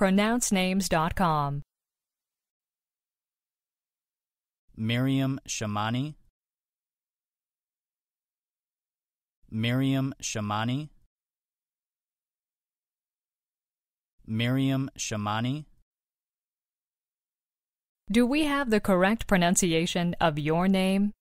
pronouncenames.com. Miriam Shamani Miriam Shamani Miriam Shamani Do we have the correct pronunciation of your name?